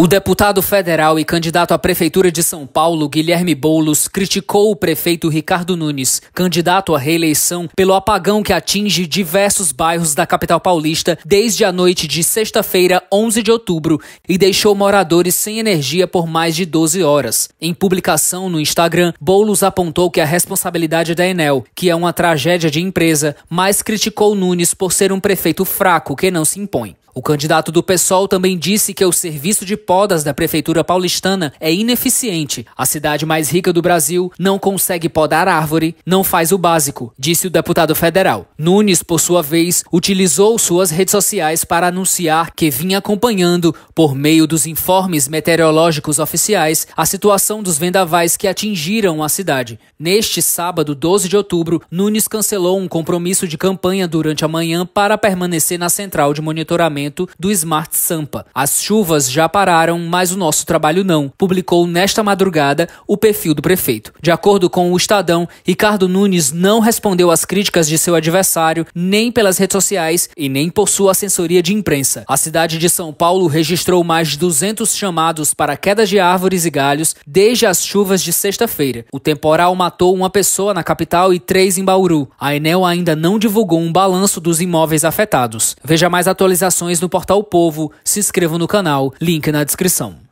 O deputado federal e candidato à Prefeitura de São Paulo, Guilherme Boulos, criticou o prefeito Ricardo Nunes, candidato à reeleição, pelo apagão que atinge diversos bairros da capital paulista desde a noite de sexta-feira, 11 de outubro, e deixou moradores sem energia por mais de 12 horas. Em publicação no Instagram, Boulos apontou que a responsabilidade é da Enel, que é uma tragédia de empresa, mas criticou Nunes por ser um prefeito fraco que não se impõe. O candidato do PSOL também disse que o serviço de podas da Prefeitura paulistana é ineficiente. A cidade mais rica do Brasil não consegue podar árvore, não faz o básico, disse o deputado federal. Nunes, por sua vez, utilizou suas redes sociais para anunciar que vinha acompanhando, por meio dos informes meteorológicos oficiais, a situação dos vendavais que atingiram a cidade. Neste sábado, 12 de outubro, Nunes cancelou um compromisso de campanha durante a manhã para permanecer na central de monitoramento lançamento do Smart Sampa. As chuvas já pararam, mas o nosso trabalho não, publicou nesta madrugada o perfil do prefeito. De acordo com o Estadão, Ricardo Nunes não respondeu às críticas de seu adversário, nem pelas redes sociais e nem por sua assessoria de imprensa. A cidade de São Paulo registrou mais de 200 chamados para quedas de árvores e galhos desde as chuvas de sexta-feira. O temporal matou uma pessoa na capital e três em Bauru. A Enel ainda não divulgou um balanço dos imóveis afetados. Veja mais atualizações no portal O Povo, se inscrevam no canal, link na descrição.